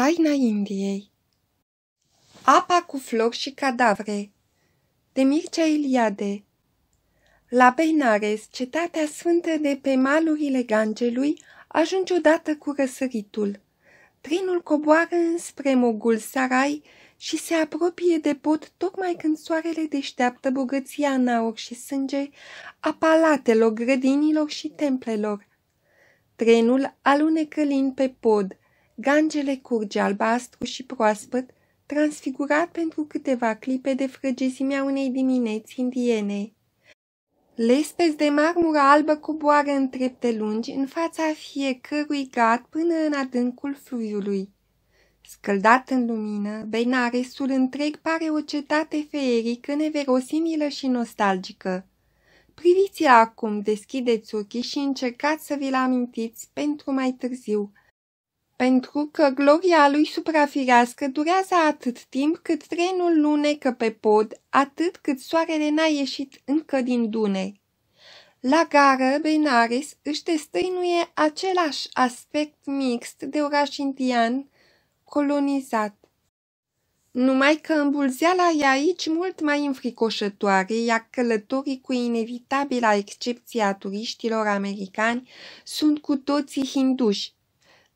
Taina Indiei Apa cu flori și cadavre De Mircea Iliade La Benares, cetatea sfântă de pe malurile Gangelui, ajunge odată cu răsăritul. Trenul coboară înspre Mogul Sarai și se apropie de pod tocmai când soarele deșteaptă bogăția în aur și sânge a palatelor, grădinilor și templelor. Trenul alunecă lin pe pod – Gangele curge albastru și proaspăt, transfigurat pentru câteva clipe de frăgezimea unei dimineți indiene. Lespezi de marmură albă coboară în trepte lungi în fața fiecărui gat până în adâncul fluviului. Scăldat în lumină, Benaresul întreg pare o cetate feerică, neverosimilă și nostalgică. Priviți-a acum, deschideți ochii și încercați să vi-l amintiți pentru mai târziu – pentru că gloria lui suprafirească durează atât timp cât trenul lunecă pe pod, atât cât soarele n-a ieșit încă din dune. La gară, Benares își destăinuie același aspect mixt de oraș indian colonizat. Numai că îmbulzeala e aici mult mai înfricoșătoare, iar călătorii cu inevitabila excepție a turiștilor americani sunt cu toții hinduși,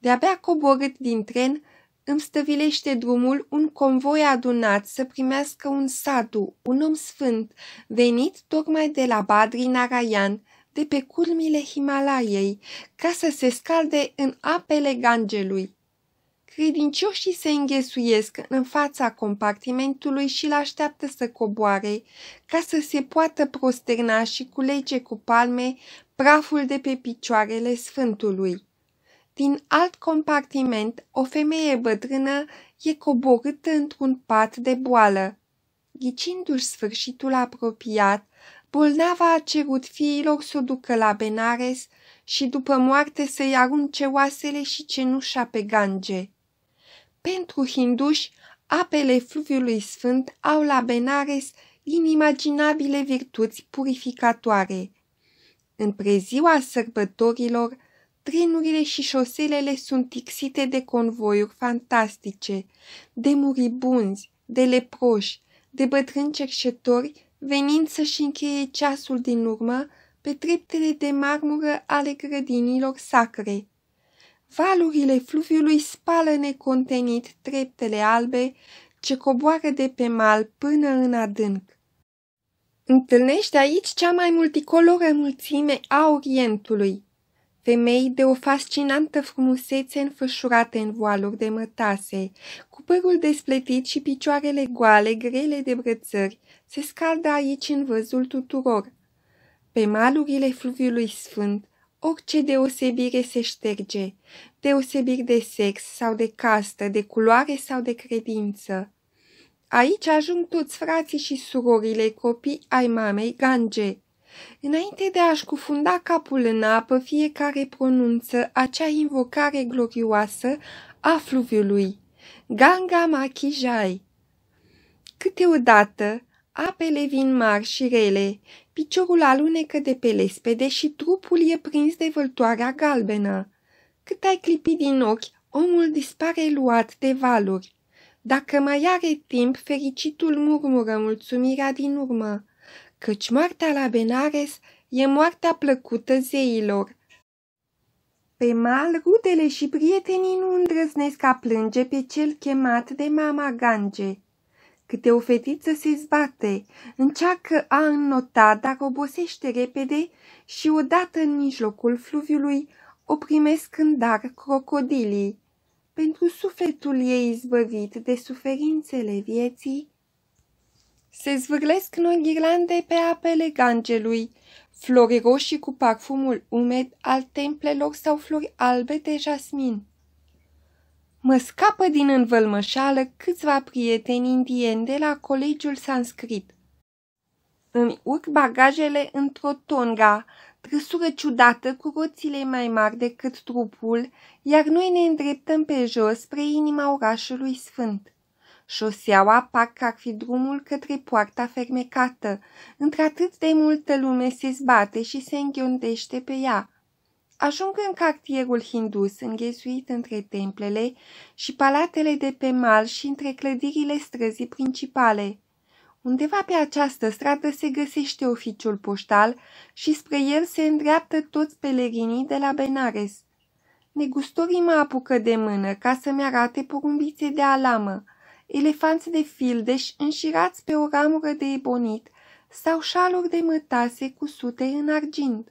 de-abia coborât din tren, îmi stăvilește drumul un convoi adunat să primească un sadu, un om sfânt, venit tocmai de la Badri Narayan, de pe culmile Himalaiei, ca să se scalde în apele Gangelui. Credincioșii se înghesuiesc în fața compartimentului și îl așteaptă să coboare, ca să se poată prosterna și culege cu palme praful de pe picioarele sfântului. Din alt compartiment, o femeie bătrână e coborâtă într-un pat de boală. Ghicindu-și sfârșitul apropiat, bolnava a cerut fiilor să o ducă la Benares și după moarte să-i arunce oasele și cenușa pe gange. Pentru hinduși, apele fluviului sfânt au la Benares inimaginabile virtuți purificatoare. În preziua sărbătorilor, trenurile și șoselele sunt tixite de convoiuri fantastice, de muribunzi, de leproși, de bătrâni cerșetori venind să-și încheie ceasul din urmă pe treptele de marmură ale grădinilor sacre. Valurile fluviului spală necontenit treptele albe ce coboară de pe mal până în adânc. Întâlnește aici cea mai multicoloră mulțime a Orientului – femei de o fascinantă frumusețe înfășurate în voaluri de mătase, cu părul despletit și picioarele goale, grele de brățări, se scaldă aici în văzul tuturor. Pe malurile fluviului sfânt, orice deosebire se șterge, deosebiri de sex sau de castă, de culoare sau de credință. Aici ajung toți frații și surorile copii ai mamei Gange, Înainte de a-și cufunda capul în apă, fiecare pronunță acea invocare glorioasă a fluviului, Ganga Machijai. Câteodată, apele vin mari și rele, piciorul alunecă de pe lespede și trupul e prins de vâltoarea galbenă. Cât ai clipi din ochi, omul dispare luat de valuri. Dacă mai are timp, fericitul murmură mulțumirea din urmă căci moartea la Benares e moartea plăcută zeilor. Pe mal, rudele și prietenii nu îndrăznesc a plânge pe cel chemat de mama Gange. Câte o fetiță se zbate, încearcă a înnota, dar obosește repede și odată în mijlocul fluviului o primesc în dar crocodilii. Pentru sufletul ei izbăvit de suferințele vieții, se zvârlesc noi ghirlande pe apele gangelui, flori roșii cu parfumul umed al templelor sau flori albe de jasmin. Mă scapă din învălmășală câțiva prieteni indieni de la colegiul sanscrit. Îmi urc bagajele într-o tonga, trăsură ciudată cu roțile mai mari decât trupul, iar noi ne îndreptăm pe jos spre inima orașului sfânt. Șoseaua parcă ar fi drumul către poarta fermecată. Într-atât de multă lume se zbate și se înghiondește pe ea. Ajung în cartierul hindus, înghesuit între templele și palatele de pe mal și între clădirile străzii principale. Undeva pe această stradă se găsește oficiul poștal și spre el se îndreaptă toți pelerinii de la Benares. Negustorii mă apucă de mână ca să-mi arate porumbițe de alamă elefanți de fildeș înșirați pe o ramură de ebonit sau șaluri de mătase cu sute în argint.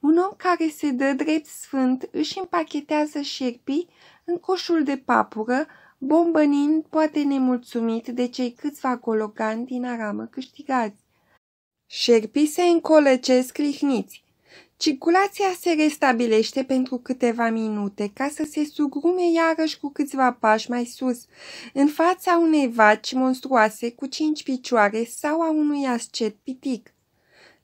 Un om care se dă drept sfânt își împachetează șerpii în coșul de papură, bombănind poate nemulțumit de cei câțiva gologani din aramă câștigați. Șerpii se încolăcesc lihniți, Circulația se restabilește pentru câteva minute ca să se sugrume iarăși cu câțiva pași mai sus, în fața unei vaci monstruoase cu cinci picioare sau a unui ascet pitic.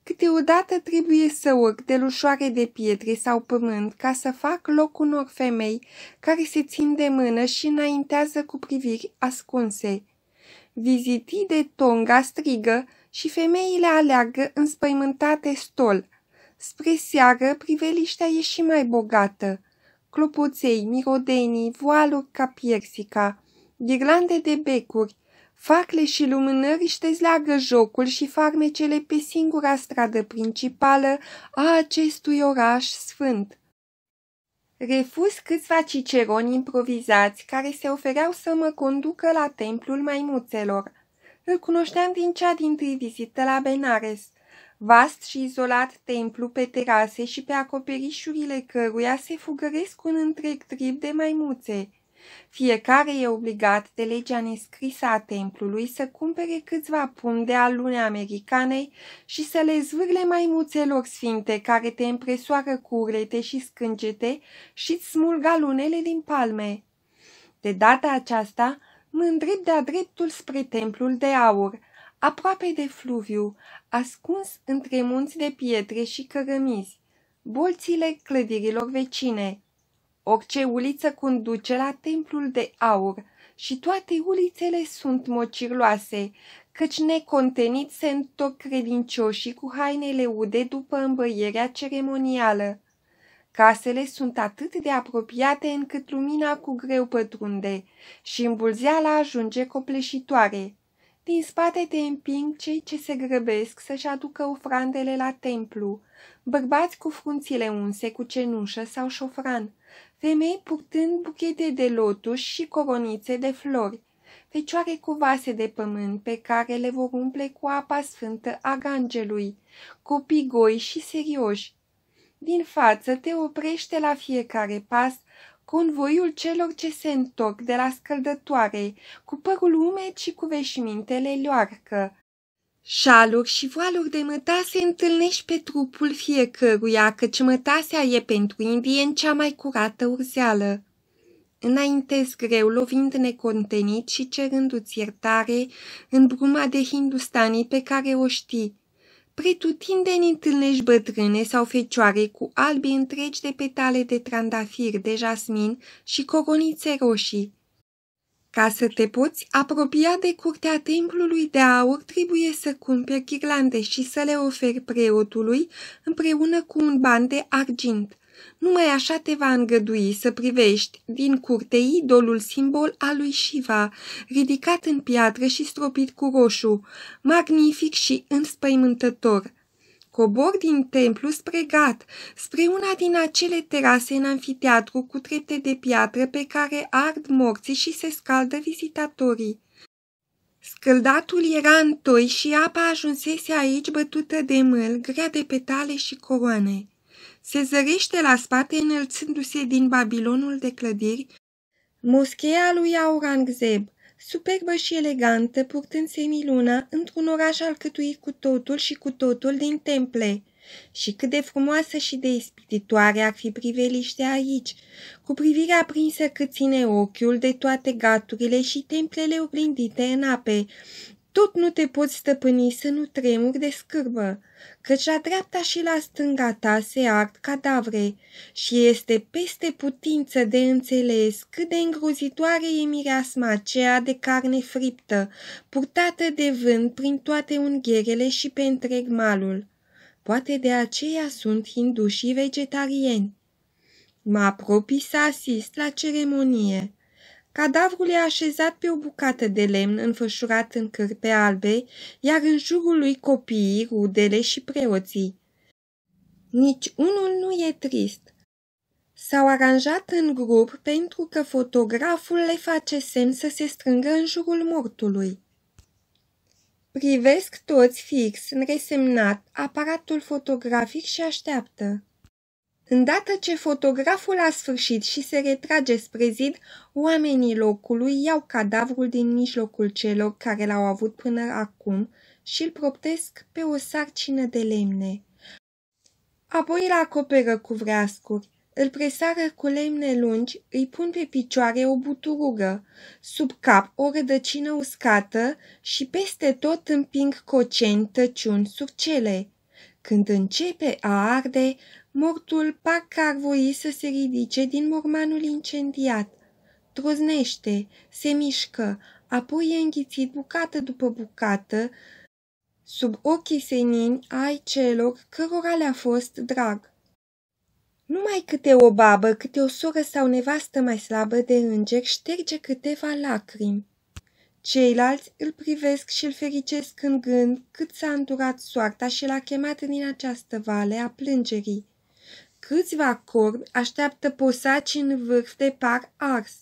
Câteodată trebuie să urc de lușoare de pietre sau pământ ca să fac loc unor femei care se țin de mână și înaintează cu priviri ascunse. Vizitii de Tonga strigă și femeile aleagă înspăimântate stol – Spre seară, priveliștea e și mai bogată. Clopoței, mirodenii, voaluri ca piersica, ghirlande de becuri, facle și lumânări își dezleagă jocul și farmecele pe singura stradă principală a acestui oraș sfânt. Refuz câțiva ciceroni improvizați care se ofereau să mă conducă la templul maimuțelor. Îl cunoșteam din cea din vizită la Benares – vast și izolat templu pe terase și pe acoperișurile căruia se fugăresc un întreg trib de maimuțe. Fiecare e obligat de legea nescrisă a templului să cumpere câțiva pum de alune americanei și să le zvârle maimuțelor sfinte care te împresoară cu urete și scângete și îți smulga alunele din palme. De data aceasta mă îndrept de-a dreptul spre templul de aur – aproape de fluviu, ascuns între munți de pietre și cărămizi, bolțile clădirilor vecine. Orice uliță conduce la templul de aur și toate ulițele sunt mocirloase, căci necontenit se întorc credincioșii cu hainele ude după îmbăierea ceremonială. Casele sunt atât de apropiate încât lumina cu greu pătrunde și îmbulzeala ajunge copleșitoare. Din spate te împing cei ce se grăbesc să-și aducă ofrandele la templu, bărbați cu frunțile unse cu cenușă sau șofran, femei purtând buchete de lotuși și coronițe de flori, fecioare cu vase de pământ pe care le vor umple cu apa sfântă a gangelui, copii goi și serioși. Din față te oprește la fiecare pas convoiul celor ce se întorc de la scăldătoare, cu părul umed și cu veșmintele loarcă. Șaluri și voaluri de mătase întâlnești pe trupul fiecăruia, căci mătasea e pentru indien cea mai curată urzeală. Înaintez greu, lovind necontenit și cerându-ți iertare în bruma de hindustanii pe care o știi, Pretutindeni întâlnești bătrâne sau fecioare cu albi întregi de petale de trandafir, de jasmin și coronițe roșii. Ca să te poți apropia de curtea templului de aur, trebuie să cumperi ghirlande și să le oferi preotului împreună cu un ban de argint. Numai așa te va îngădui să privești din curte idolul simbol al lui Shiva, ridicat în piatră și stropit cu roșu, magnific și înspăimântător. Cobor din templu spre gat, spre una din acele terase în anfiteatru cu trepte de piatră pe care ard morții și se scaldă vizitatorii. Scăldatul era întoi și apa ajunsese aici bătută de mâl, grea de petale și coroane se zărește la spate înălțându-se din Babilonul de clădiri, moscheea lui Aurangzeb, superbă și elegantă, purtând semilună, într-un oraș alcătuit cu totul și cu totul din temple. Și cât de frumoasă și de ispititoare ar fi priveliște aici, cu privirea prinsă cât ține ochiul de toate gaturile și templele oglindite în ape, tot nu te poți stăpâni să nu tremuri de scârbă, căci la dreapta și la stânga ta se ard cadavre și este peste putință de înțeles cât de îngrozitoare e mireasma aceea de carne friptă, purtată de vânt prin toate unghierele și pe întreg malul. Poate de aceea sunt hindușii vegetarieni. Mă apropii să asist la ceremonie. Cadavrul e așezat pe o bucată de lemn înfășurat în cârpe albe, iar în jurul lui copiii, rudele și preoții. Nici unul nu e trist. S-au aranjat în grup pentru că fotograful le face semn să se strângă în jurul mortului. Privesc toți fix, resemnat, aparatul fotografic și așteaptă. Îndată ce fotograful a sfârșit și se retrage spre zid, oamenii locului iau cadavrul din mijlocul celor care l-au avut până acum și îl proptesc pe o sarcină de lemne. Apoi îl acoperă cu vreascuri, îl presară cu lemne lungi, îi pun pe picioare o buturugă, sub cap o rădăcină uscată și peste tot împing coceni, tăciuni, surcele. Când începe a arde, mortul parcă ar voi să se ridice din mormanul incendiat. Troznește, se mișcă, apoi e înghițit bucată după bucată, sub ochii senini ai celor cărora le-a fost drag. Numai câte o babă, câte o soră sau nevastă mai slabă de înger șterge câteva lacrimi. Ceilalți îl privesc și îl fericesc în gând cât s-a îndurat soarta și l-a chemat din această vale a plângerii. Câțiva corbi așteaptă posaci în vârf de par ars,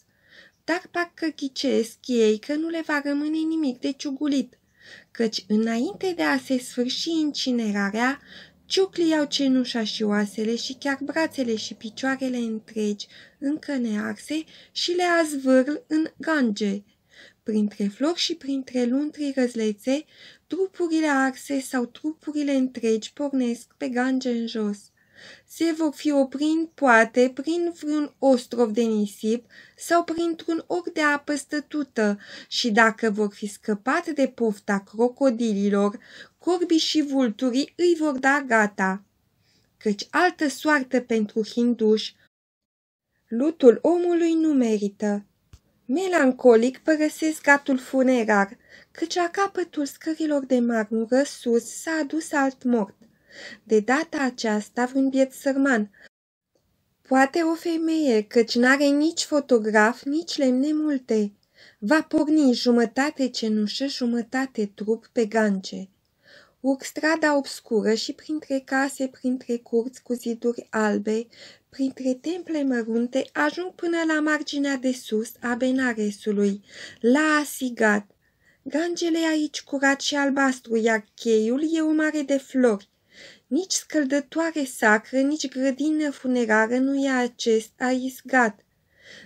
dar parcă ghicesc ei că nu le va rămâne nimic de ciugulit, căci înainte de a se sfârși incinerarea, ciuclii au cenușa și oasele și chiar brațele și picioarele întregi, încă nearse, și le azvârl în gange, printre flori și printre luntri răzlețe, trupurile arse sau trupurile întregi pornesc pe gange în jos. Se vor fi oprind, poate, prin vreun ostrov de nisip sau printr-un oc de apă stătută și dacă vor fi scăpat de pofta crocodililor, corbii și vulturii îi vor da gata. Căci altă soartă pentru hinduși, lutul omului nu merită. Melancolic părăsesc gatul funerar, căci a capătul scărilor de marmură sus s-a adus alt mort. De data aceasta vreun biet sărman, poate o femeie, căci n-are nici fotograf, nici lemne multe. Va porni jumătate cenușă, jumătate trup pe gance. Urc strada obscură și printre case, printre curți cu ziduri albe, printre temple mărunte, ajung până la marginea de sus a Benaresului, la Asigat. Gangele aici curat și albastru, iar cheiul e o mare de flori. Nici scăldătoare sacră, nici grădină funerară nu e acest aisgat.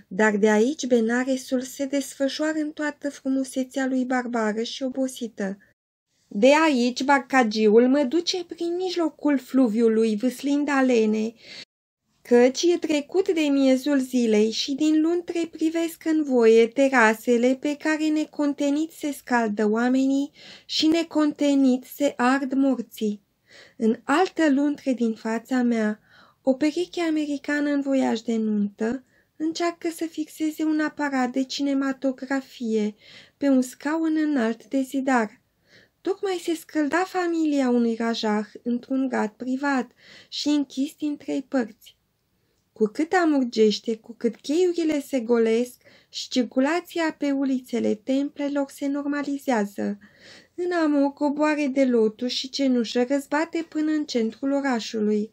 Dar de aici Benaresul se desfășoară în toată frumusețea lui barbară și obosită. De aici bacagiul mă duce prin mijlocul fluviului vâslind alene, căci e trecut de miezul zilei și din luntre privesc în voie terasele pe care necontenit se scaldă oamenii și necontenit se ard morții. În altă luntre din fața mea, o pereche americană în voiaj de nuntă încearcă să fixeze un aparat de cinematografie pe un scaun înalt de zidar – Tocmai se scălda familia unui rajah într-un gat privat și închis din trei părți. Cu cât amurgește, cu cât cheiurile se golesc și circulația pe ulițele templelor se normalizează. În amor coboare de lotu și cenușă răzbate până în centrul orașului.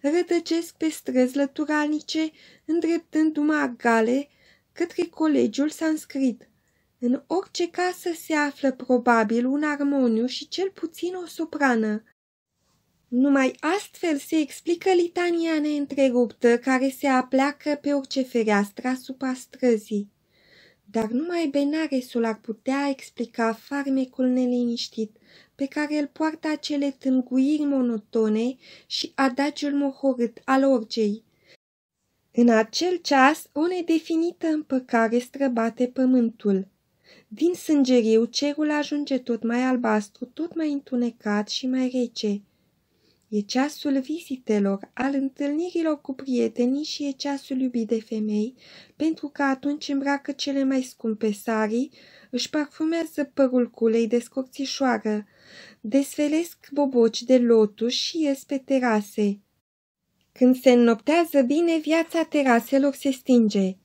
Rătăcesc pe străzi lăturalnice, îndreptându-mă gale, către colegiul sanscrit. În orice casă se află probabil un armoniu și cel puțin o soprană. Numai astfel se explică litania neîntreruptă care se apleacă pe orice fereastră asupra străzii. Dar numai Benaresul ar putea explica farmecul neliniștit pe care îl poartă acele tânguiri monotone și adagiul mohorât al orgei. În acel ceas, o nedefinită împăcare străbate pământul. Vin sângeriu, cerul ajunge tot mai albastru, tot mai întunecat și mai rece. E ceasul vizitelor, al întâlnirilor cu prietenii și e ceasul iubit de femei, pentru că atunci îmbracă cele mai scumpe sarii, își parfumează părul culei de scorțișoară, desfelesc boboci de lotus și ies pe terase. Când se înnoptează bine, viața teraselor se stinge.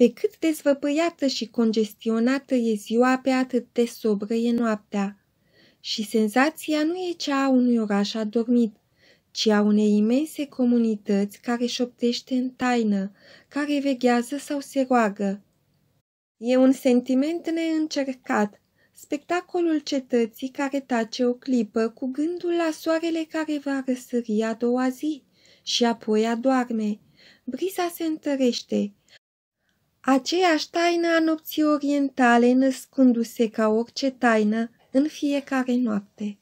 Pe cât dezvăpăiată și congestionată e ziua, pe atât de sobră e noaptea. Și senzația nu e cea a unui oraș adormit, ci a unei imense comunități care șoptește în taină, care veghează sau se roagă. E un sentiment neîncercat, spectacolul cetății care tace o clipă cu gândul la soarele care va răsări a doua zi și apoi adorme. Brisa se întărește, Aceeași taină a nopții orientale născându-se ca orice taină în fiecare noapte.